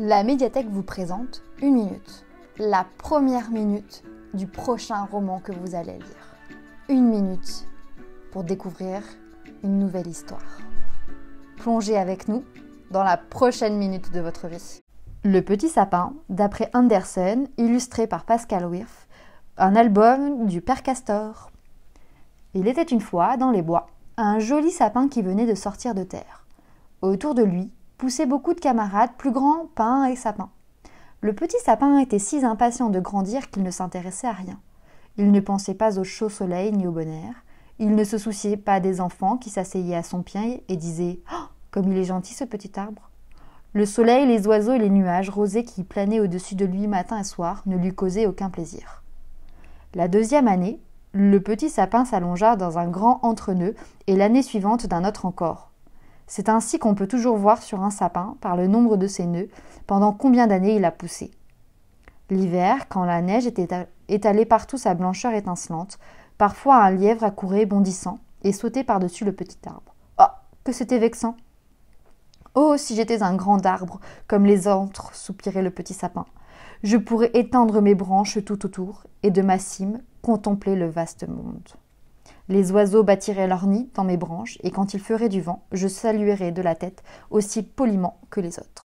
La médiathèque vous présente une minute, la première minute du prochain roman que vous allez lire. Une minute pour découvrir une nouvelle histoire. Plongez avec nous dans la prochaine minute de votre vie. Le Petit Sapin, d'après Anderson, illustré par Pascal Wirth, un album du Père Castor. Il était une fois, dans les bois, un joli sapin qui venait de sortir de terre. Autour de lui, poussait beaucoup de camarades plus grands, pins et sapins. Le petit sapin était si impatient de grandir qu'il ne s'intéressait à rien. Il ne pensait pas au chaud soleil ni au bon air. Il ne se souciait pas des enfants qui s'asseyaient à son pied et disaient Ah oh, Comme il est gentil ce petit arbre Le soleil, les oiseaux et les nuages rosés qui planaient au-dessus de lui matin et soir ne lui causaient aucun plaisir. La deuxième année, le petit sapin s'allongea dans un grand entre et l'année suivante d'un autre encore. C'est ainsi qu'on peut toujours voir sur un sapin, par le nombre de ses nœuds, pendant combien d'années il a poussé. L'hiver, quand la neige était étalée partout sa blancheur étincelante, parfois un lièvre accourait bondissant et sautait par-dessus le petit arbre. Oh, que c'était vexant Oh, si j'étais un grand arbre, comme les antres, soupirait le petit sapin. Je pourrais étendre mes branches tout autour et de ma cime contempler le vaste monde. Les oiseaux bâtiraient leur nid dans mes branches, et quand il ferait du vent, je saluerais de la tête aussi poliment que les autres.